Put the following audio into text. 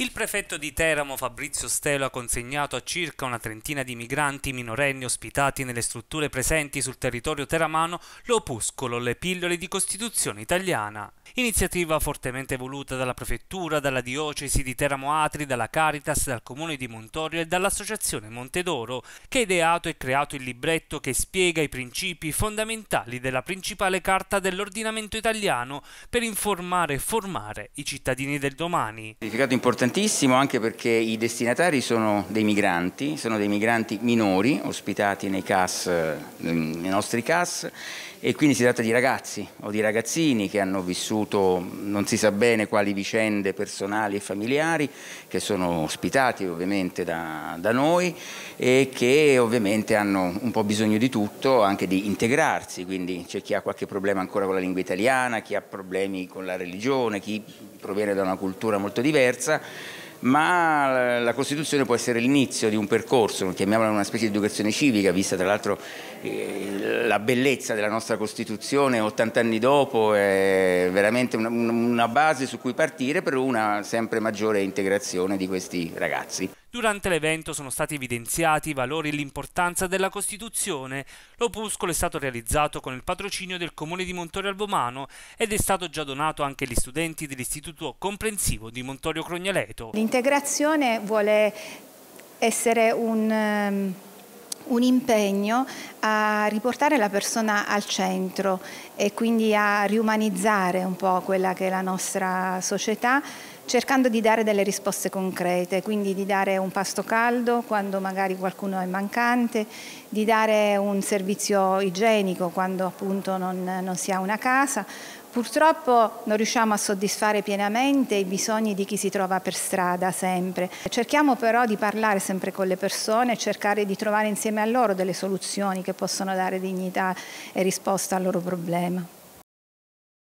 Il prefetto di Teramo Fabrizio Stelo ha consegnato a circa una trentina di migranti minorenni ospitati nelle strutture presenti sul territorio teramano l'opuscolo Le pillole di Costituzione italiana. Iniziativa fortemente voluta dalla prefettura, dalla diocesi di Teramo Atri, dalla Caritas, dal comune di Montorio e dall'associazione Montedoro, che ha ideato e creato il libretto che spiega i principi fondamentali della principale carta dell'ordinamento italiano per informare e formare i cittadini del domani. Significato importante Importantissimo anche perché i destinatari sono dei migranti, sono dei migranti minori ospitati nei, CAS, eh, nei nostri CAS e quindi si tratta di ragazzi o di ragazzini che hanno vissuto non si sa bene quali vicende personali e familiari, che sono ospitati ovviamente da, da noi e che ovviamente hanno un po' bisogno di tutto, anche di integrarsi, quindi c'è chi ha qualche problema ancora con la lingua italiana, chi ha problemi con la religione, chi proviene da una cultura molto diversa, ma la Costituzione può essere l'inizio di un percorso, chiamiamola una specie di educazione civica, vista tra l'altro eh, la bellezza della nostra Costituzione 80 anni dopo, è veramente una base su cui partire per una sempre maggiore integrazione di questi ragazzi. Durante l'evento sono stati evidenziati i valori e l'importanza della Costituzione. L'opuscolo è stato realizzato con il patrocinio del Comune di Montorio Albomano ed è stato già donato anche agli studenti dell'Istituto Comprensivo di Montorio Crognaleto. L'integrazione vuole essere un ehm, un impegno a riportare la persona al centro e quindi a riumanizzare un po' quella che è la nostra società cercando di dare delle risposte concrete, quindi di dare un pasto caldo quando magari qualcuno è mancante, di dare un servizio igienico quando appunto non, non si ha una casa, Purtroppo non riusciamo a soddisfare pienamente i bisogni di chi si trova per strada sempre. Cerchiamo però di parlare sempre con le persone, cercare di trovare insieme a loro delle soluzioni che possono dare dignità e risposta al loro problema.